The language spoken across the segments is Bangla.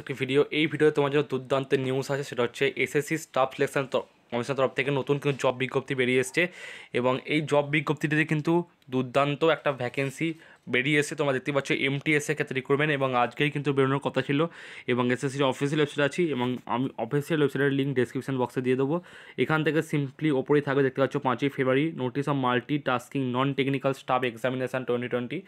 একটি ভিডিও এই ভিডিওতে তোমার জন্য দুর্দান্ত নিউজ আছে সেটা হচ্ছে এসএসসি স্টাফ সিলেকশন কমিশনের তরফ থেকে নতুন কিন্তু জব বিজ্ঞপ্তি বেরিয়ে এসছে এবং এই জব বিজ্ঞপ্তিটিতে কিন্তু দুর্দান্ত একটা ভ্যাকেন্সি বেরিয়ে এসে তোমরা দেখতে পাচ্ছ এমটিএসের ক্ষেত্রে রিক্রুটমেন্ট এবং আজকেই কিন্তু বেরোনোর কথা ছিল এবং এসএসসির অফিসিয়াল ওয়েবসাইট আছি এবং আমি অফিসিয়াল ওয়েবসাইটের লিঙ্ক ডেসক্রিপশন বক্সে দিয়ে দেবো এখান থেকে সিম্পলি ওপরেই থাকবে দেখতে পাচ্ছ পাঁচই February notice of multi tasking non technical staff examination twenty twenty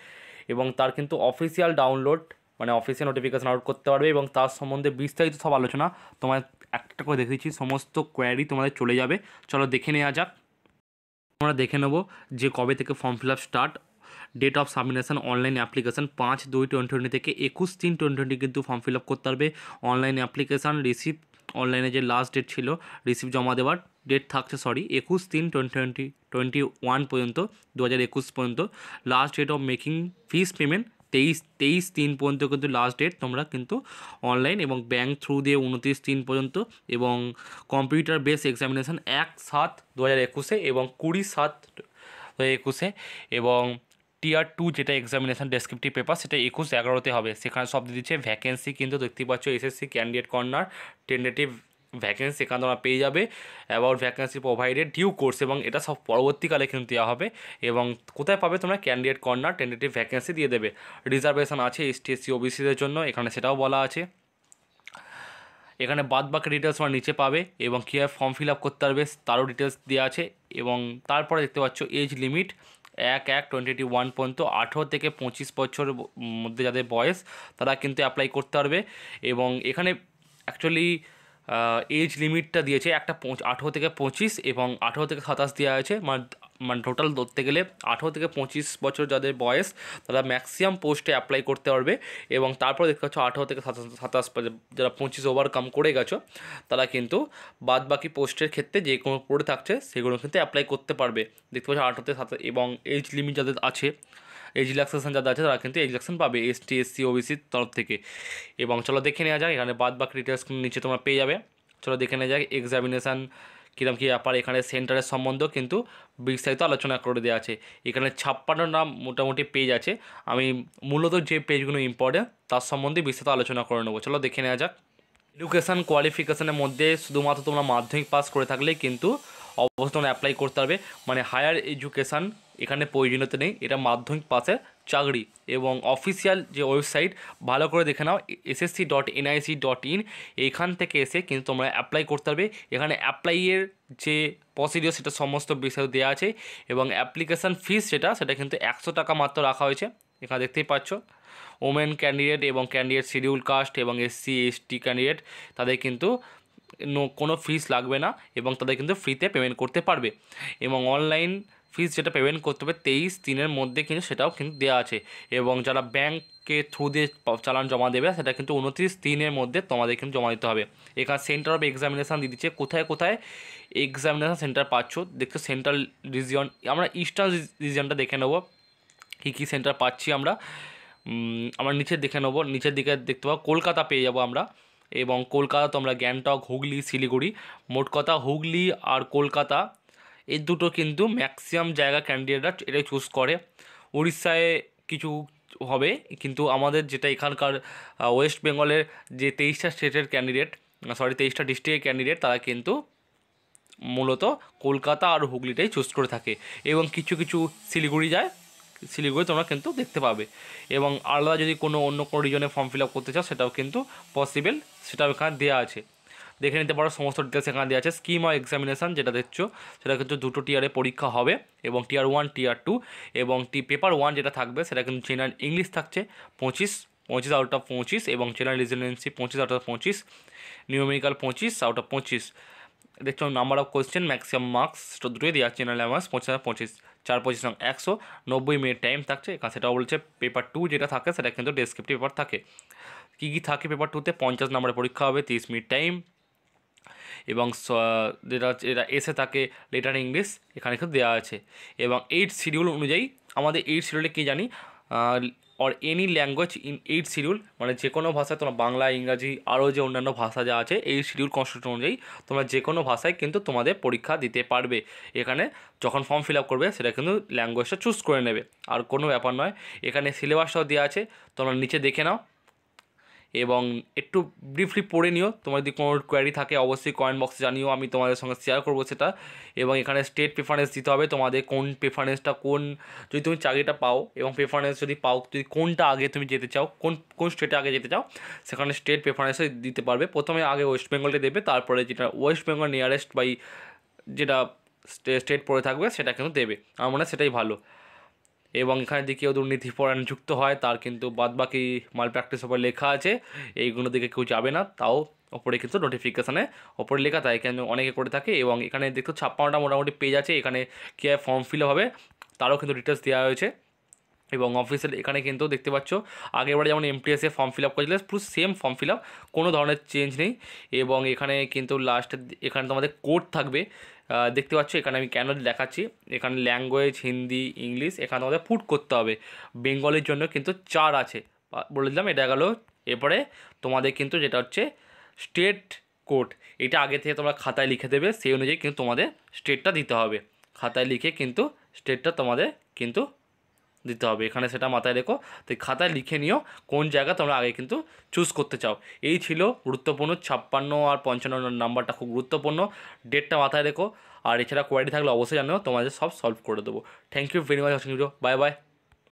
এবং তার কিন্তু অফিসিয়াল ডাউনলোড মানে অফিসে নোটিফিকেশান আউট করতে পারবে এবং তার সম্বন্ধে বিস্তারিত সব আলোচনা তোমার একটা করে দেখেছি সমস্ত কোয়ারি তোমাদের চলে যাবে চলো দেখে নেওয়া যাক আমরা দেখে নেবো যে কবে থেকে form fill up start date of submission online application পাঁচ দুই টোয়েন্টি টোয়েন্টি থেকে একুশ তিন টোয়েন্টি টোয়েন্টি কিন্তু ফর্ম ফিল আপ করতে পারবে অনলাইন অ্যাপ্লিকেশান রিসিপ অনলাইনে যে লাস্ট ডেট ছিল রিসিপ জমা দেওয়ার ডেট থাকছে সরি একুশ তিন টোয়েন্টি টোয়েন্টি টোয়েন্টি ওয়ান পর্যন্ত দু হাজার একুশ পর্যন্ত last date of making fees payment তেইশ তেইশ তিন পর্যন্ত কিন্তু লাস্ট ডেট তোমরা কিন্তু অনলাইন এবং ব্যাংক থ্রু দিয়ে উনত্রিশ তিন পর্যন্ত এবং কম্পিউটার বেস এক্সামিনেশান এক সাত দু হাজার একুশে এবং কুড়ি সাত দু হাজার একুশে এবং টিয়ার টু যেটা এক্সামিনেশান ডেসক্রিপটিভ পেপার সেটা একুশ এগারোতে হবে সেখানে সব দিচ্ছে ভ্যাকেন্সি কিন্তু দেখতে পাচ্ছ SSC candidate corner tentative vacancy এখানে তোমরা পেয়ে যাবে about vacancy provided due course এবং এটা সব পরবর্তীকালে কিন্তু দেওয়া হবে এবং কোথায় পাবে তোমরা ক্যান্ডিডেট কর্নার টেন্ডেটিভ ভ্যাকেন্সি দিয়ে দেবে রিজার্ভেশন আছে এসটি এসসি ওবিসিদের জন্য এখানে সেটাও বলা আছে এখানে বাদ বাকি ডিটেলস তোমার নিচে পাবে এবং কীভাবে ফর্ম ফিল আপ করতে পারবে তারও ডিটেলস দেওয়া আছে এবং তারপরে দেখতে পাচ্ছ এজ লিমিট এক এক টোয়েন্টি ওয়ান পর্যন্ত আঠেরো থেকে পঁচিশ বছর মধ্যে যাদের বয়স তারা কিন্তু অ্যাপ্লাই করতে পারবে এবং এখানে অ্যাকচুয়ালি এজ লিমিটটা দিয়েছে একটা আঠেরো থেকে পঁচিশ এবং আঠেরো থেকে সাতাশ দেওয়া হয়েছে মানে টোটাল মানে ধরতে গেলে আঠেরো থেকে পঁচিশ বছর যাদের বয়স তারা ম্যাক্সিমাম পোস্টে অ্যাপ্লাই করতে পারবে এবং তারপর দেখতে পাচ্ছ আঠেরো থেকে সাতাশ যারা পঁচিশ ওভারকাম করে গেছো তারা কিন্তু বাদ বাকি পোস্টের ক্ষেত্রে যে কোনো পড়ে থাকছে সেগুলো ক্ষেত্রে অ্যাপ্লাই করতে পারবে দেখতে পাচ্ছ আঠেরো থেকে সাতাশ এবং এজ লিমিট যাদের আছে এজ রিল্যাক্সেশন যাদের আছে তারা কিন্তু এজ রিল্যাক্সেশন পাবে এসটি এসসি ওবিসির তরফ থেকে এবং চলো দেখে নেওয়া যাক এখানে বাদ বাকি ডিটেলস নিচে তোমরা পেয়ে যাবে চলো দেখে নেওয়া যাক এক্সামিনেশান কীরকম কী ব্যাপার এখানে সেন্টারের সম্বন্ধেও কিন্তু বিস্তারিত আলোচনা করে দেওয়া আছে এখানে ছাপ্পান্ন নাম মোটামুটি পেজ আছে আমি মূলত যে পেজগুলো ইম্পর্টেন্ট তার সম্বন্ধে বিস্তারিত আলোচনা করে নেবো চলো দেখে নেওয়া যাক এডুকেশান কোয়ালিফিকেশানের মধ্যে শুধুমাত্র তোমরা মাধ্যমিক পাস করে থাকলে কিন্তু অবস্থান অ্যাপ্লাই করতে হবে মানে হায়ার এডুকেশান এখানে প্রয়োজনীয়তা নেই এটা মাধ্যমিক পাশে চাকরি এবং অফিসিয়াল যে ওয়েবসাইট ভালো করে দেখে নাও SSC dot NIC dot in এখান থেকে এসে কিন্তু তোমরা অ্যাপ্লাই করতে পারবে এখানে অ্যাপ্লাইয়ের যে প্রসিডিওর সেটা সমস্ত বিষয় দেওয়া আছে এবং অ্যাপ্লিকেশান ফিস যেটা সেটা কিন্তু একশো টাকা মাত্র রাখা হয়েছে এখানে দেখতেই পাচ্ছ ওমেন ক্যান্ডিডেট এবং ক্যান্ডিডেট শিডিউল কাস্ট এবং এসসি এসটি ক্যান্ডিডেট তাদের কিন্তু কোনো ফিস লাগবে না এবং তাদের কিন্তু ফ্রিতে পেমেন্ট করতে পারবে এবং অনলাইন ফিস যেটা পেমেন্ট করতে হবে তেইশ দিনের মধ্যে কিন্তু সেটাও কিন্তু দেওয়া আছে এবং যারা ব্যাংকে থ্রু দিয়ে চালান জমা দেবে সেটা কিন্তু উনত্রিশ দিনের মধ্যে তোমাদের কিন্তু জমা দিতে হবে এখানে সেন্টার অফ এক্সামিনেশান দিয়ে দিচ্ছে কোথায় কোথায় এক্সামিনেশান সেন্টার পাচ্ছ দেখছো সেন্ট্রাল রিজিয়ন আমরা ইস্টার্ন রিজিয়নটা দেখে নেবো কী কী সেন্টার পাচ্ছি আমরা আমরা নিচের দেখে নেবো নিচের দিকে দেখতে পাবো কলকাতা পেয়ে যাবো আমরা এবং কলকাতা তোমরা গ্যাংটক হুগলি শিলিগুড়ি মোট কথা হুগলি আর কলকাতা এই দুটো কিন্তু ম্যাক্সিমাম জায়গা ক্যান্ডিডেটরা এটা চুজ করে উড়িষ্যায় কিছু হবে কিন্তু আমাদের যেটা এখানকার ওয়েস্ট বেঙ্গলের যে তেইশটা স্টেটের ক্যান্ডিডেট সরি তেইশটা ডিস্ট্রিক্টের ক্যান্ডিডেট তারা কিন্তু মূলত কলকাতা আর হুগলিটাই চুজ করে থাকে এবং কিছু কিছু শিলিগুড়ি যায় শিলিগুড়ি তোমরা কিন্তু দেখতে পাবে এবং আলাদা যদি কোনো অন্য কোনো রিজনে ফর্ম ফিল আপ করতে চাও সেটাও কিন্তু পসিবল সেটাও এখানে দেওয়া আছে দেখে নিতে পারো সমস্ত ডিটেলস এখানে দেওয়া আছে স্কিম অফ এক্সামিনেশান যেটা দেখছো সেটা কিন্তু দুটো টিয়ারে পরীক্ষা হবে এবং টিয়ার ওয়ান টিয়ার টু এবং টি পেপার ওয়ান যেটা থাকবে সেটা কিন্তু জেনারেল ইংলিশ থাকছে পঁচিশ পঁচিশ আউট অফ পঁচিশ এবং জেনারেল রিজনেন্সি পঁচিশ আউট অফ পঁচিশ নিউমেরিক্যাল পঁচিশ আউট অফ পঁচিশ দেখছো number of question maximum marks দুটোই দেওয়া আছে জেনারেল অ্যামার্স পঁচিশ পঁচিশ চার পঁচিশ নং একশো নব্বই মিনিট টাইম থাকছে এখানে সেটাও বলছে পেপার টু যেটা থাকে সেটা কিন্তু ডেসক্রিপটিভ পেপার থাকে কী কী থাকে পেপার টুতে পঞ্চাশ নম্বরের পরীক্ষা হবে তিরিশ মিনিট টাইম এবং যেটা যেটা এসে থাকে লেটার ইংলিশ এখানে কিন্তু দেওয়া আছে এবং এইট শিডিউল অনুযায়ী আমাদের এইট শিডিউলে কী জানি or any language in eight schedule মানে যে কোনো ভাষায় তোমার বাংলা ইংরাজি আরও যে অন্যান্য ভাষা যা আছে এই শিডিউল কনস্টিটিউশন অনুযায়ী তোমরা যে কোনো ভাষায় কিন্তু তোমাদের পরীক্ষা দিতে পারবে এখানে যখন ফর্ম ফিল আপ করবে সেটা কিন্তু ল্যাঙ্গুয়েজটা চুজ করে নেবে আর কোনো ব্যাপার নয় এখানে সিলেবাসটাও দেওয়া আছে তোমরা নিচে দেখে নাও এবং একটু ব্রিফলি পড়ে নিও তোমার যদি কোনো কোয়ারি থাকে অবশ্যই কয়েন বক্সে জানিও আমি তোমাদের সঙ্গে শেয়ার করবো সেটা এবং এখানে স্টেট প্রেফারেন্স দিতে হবে তোমাদের কোন প্রেফারেন্সটা কোন যদি তুমি চাকরিটা পাও এবং প্রেফারেন্স যদি পাও যদি কোনটা আগে তুমি যেতে চাও কোন কোন স্টেটে আগে যেতে চাও সেখানে স্টেট প্রেফারেন্সে দিতে পারবে প্রথমে আগে ওয়েস্ট বেঙ্গলটা দেবে তারপরে যেটা ওয়েস্ট বেঙ্গল নিয়ারেস্ট বাই যেটা স্টেট পড়ে থাকবে সেটা কিন্তু দেবে আমার মনে হয় সেটাই ভালো এবং এখানে যদি কেউ দুর্নীতিপরায়ণ যুক্ত হয় তার কিন্তু বাদবাকি মাল প্র্যাকটিস ওপরে লেখা আছে এইগুলো দিকে কেউ যাবে না তাও ওপরে কিন্তু নোটিফিকেশানে ওপরে লেখা থাকে কেন অনেকে করে থাকে এবং এখানে দেখতে ছাপ্পান্নটা মোটামুটি পেজ আছে এখানে কীভাবে ফর্ম ফিল হবে তারও কিন্তু ডিটেলস দেওয়া হয়েছে এবং অফিসের এখানে কিন্তু দেখতে পাচ্ছ আগেরবারে যেমন এমটিএসে ফর্ম ফিল আপ করেছিলে পুরো সেম ফর্ম ফিল আপ কোনো ধরনের চেঞ্জ নেই এবং এখানে কিন্তু লাস্টে এখানে তোমাদের কোড থাকবে দেখতে পাচ্ছ এখানে আমি কেন দেখাচ্ছি এখানে ল্যাঙ্গুয়েজ হিন্দি ইংলিশ এখানে তোমাদের ফুট করতে হবে বেঙ্গলের জন্য কিন্তু চার আছে বলে দিলাম এটা গেলো এরপরে তোমাদের কিন্তু যেটা হচ্ছে স্টেট কোড এটা আগে থেকে তোমরা খাতায় লিখে দেবে সেই অনুযায়ী কিন্তু তোমাদের স্টেটটা দিতে হবে খাতায় লিখে কিন্তু স্টেটটা তোমাদের কিন্তু দিতে হবে এখানে সেটা মাথায় রেখো তো খাতায় লিখে নিও কোন জায়গা তোমরা আগে কিন্তু চুজ করতে চাও এই ছিল গুরুত্বপূর্ণ ছাপ্পান্ন আর পঞ্চান্ন নাম্বারটা খুব গুরুত্বপূর্ণ ডেটটা মাথায় রেখো আর এছাড়া কোয়ারিটি থাকলে অবশ্যই জানো তোমাদের সব সলভ করে দেবো thank you very much video bye by